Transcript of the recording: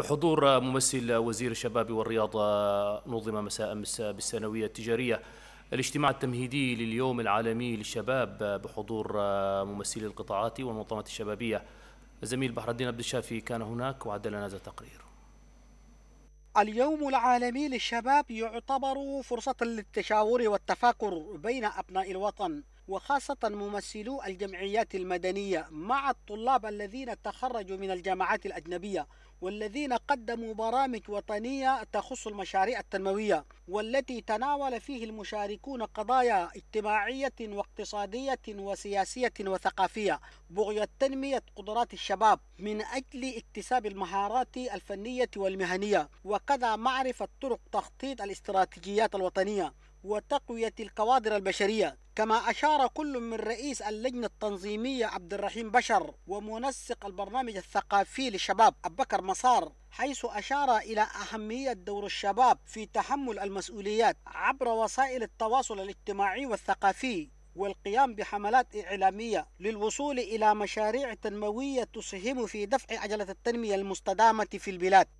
بحضور ممثل وزير الشباب والرياضة نظم مساء أمس بالثانوية التجارية الاجتماع التمهيدي لليوم العالمي للشباب بحضور ممثلي القطاعات والمنظمات الشبابية الزميل بحر الدين عبد الشافي كان هناك وعد لنا هذا التقرير اليوم العالمي للشباب يعتبر فرصة للتشاور والتفاكر بين أبناء الوطن وخاصة ممثلو الجمعيات المدنية مع الطلاب الذين تخرجوا من الجامعات الأجنبية والذين قدموا برامج وطنية تخص المشاريع التنموية والتي تناول فيه المشاركون قضايا اجتماعية واقتصادية وسياسية وثقافية بغية تنمية قدرات الشباب من أجل اكتساب المهارات الفنية والمهنية وكذا معرفة طرق تخطيط الاستراتيجيات الوطنية وتقوية الكوادر البشرية كما أشار كل من رئيس اللجنة التنظيمية عبد الرحيم بشر ومنسق البرنامج الثقافي للشباب أبكر مسار حيث أشار إلى أهمية دور الشباب في تحمل المسؤوليات عبر وسائل التواصل الاجتماعي والثقافي والقيام بحملات إعلامية للوصول إلى مشاريع تنموية تسهم في دفع عجلة التنمية المستدامة في البلاد